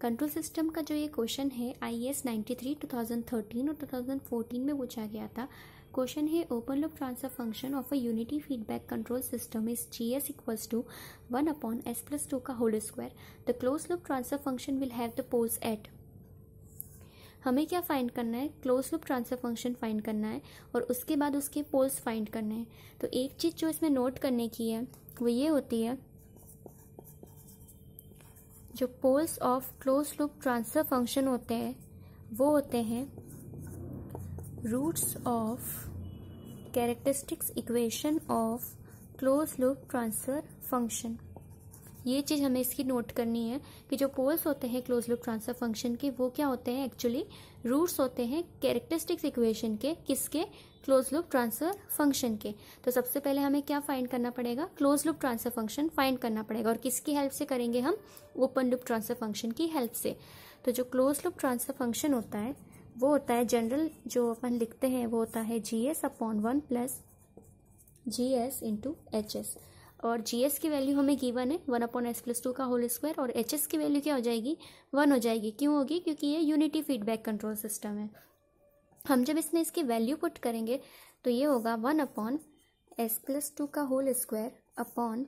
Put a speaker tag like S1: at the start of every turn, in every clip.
S1: control system का जो ये क्वेश्चन है I S ninety three two thousand thirteen और टू थाउजेंड फोर्टीन में पूछा गया था क्वेश्चन है open loop transfer function of a unity feedback control system is G S equals to one upon S plus two का whole square the close loop transfer function will have the poles at हमें क्या find करना है close loop transfer function find करना है और उसके बाद उसके पोल्स फाइंड करने हैं तो एक चीज़ जो इसमें नोट करने की है वो ये होती है जो poles of close loop transfer function होते हैं वो होते हैं roots of characteristics equation of close loop transfer function ये चीज़ हमें इसकी नोट करनी है कि जो पोल्स होते हैं क्लोज लूप ट्रांसफर फंक्शन के वो क्या होते हैं एक्चुअली रूट्स होते हैं कैरेक्टरिस्टिक्स इक्वेशन के किसके क्लोज लुप ट्रांसफर फंक्शन के तो सबसे पहले हमें क्या फाइंड करना पड़ेगा close loop transfer function find करना पड़ेगा और किसकी हेल्प से करेंगे हम ओपन लुप ट्रांसफर फंक्शन की हेल्प से तो जो क्लोज लुप ट्रांसफर फंक्शन होता है वो होता है जनरल जो अपन लिखते हैं वो होता है G S upon one plus G S into H S और जी एस की वैल्यू हमें गिवन है one upon S plus two का होल स्क्वायर और एच एस की वैल्यू क्या हो जाएगी वन हो जाएगी क्यों होगी क्योंकि ये यूनिटी फीडबैक कंट्रोल सिस्टम है हम जब इसमें इसकी वैल्यू पुट करेंगे तो ये होगा one upon S plus two का whole square upon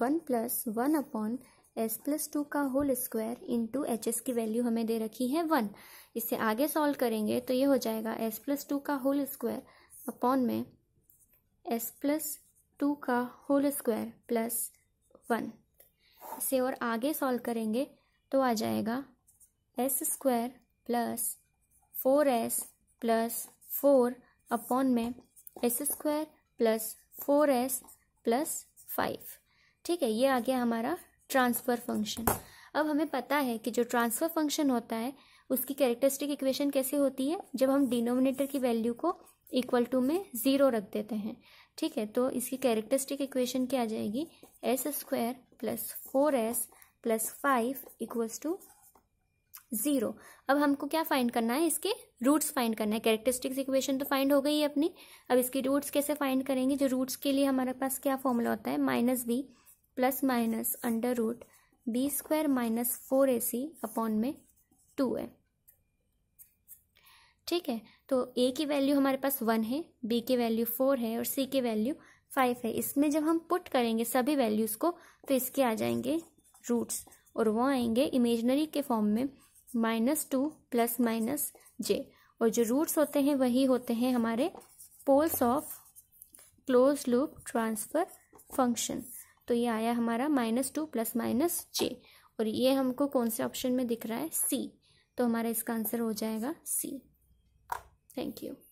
S1: one plus one upon S plus two का whole square into H S की वैल्यू हमें दे रखी है वन इसे आगे सॉल्व करेंगे तो ये हो जाएगा एस प्लस टू का होल स्क्वायर अपॉन में एस प्लस टू का होल स्क्वायर प्लस वन इसे और आगे सॉल्व करेंगे तो आ जाएगा S square plus four S plus four upon में S square plus four S plus five ठीक है ये आ गया हमारा ट्रांसफ़र फंक्शन अब हमें पता है कि जो ट्रांसफ़र फंक्शन होता है उसकी कैरेक्टरिस्टिक इक्वेशन कैसे होती है जब हम डिनोमिनेटर की वैल्यू को इक्वल टू में ज़ीरो रख देते हैं ठीक है तो इसकी कैरेक्टरिस्टिक इक्वेशन क्या आ जाएगी S square plus four S plus five equals to zero अब हमको क्या फाइंड करना है इसके रूट्स फाइंड करना है कैरेक्टरिस्टिक्स इक्वेशन तो फाइंड हो गई है अपनी अब इसके रूट्स कैसे फाइंड करेंगे जो रूट्स के लिए हमारे पास क्या फॉर्मूला होता है minus B plus minus under root B square minus four A C upon में टू है ठीक है तो ए की वैल्यू हमारे पास वन है बी की वैल्यू फोर है और सी की वैल्यू फाइव है इसमें जब हम पुट करेंगे सभी वैल्यूज़ को तो इसके आ जाएंगे रूट्स और वो आएंगे इमेजनरी के फॉर्म में minus two plus minus J और जो रूट्स होते हैं वही होते हैं हमारे poles of close loop transfer function तो ये आया हमारा minus two plus minus J और ये हमको कौन से ऑप्शन में दिख रहा है सी तो हमारा इसका आंसर हो जाएगा सी थैंक यू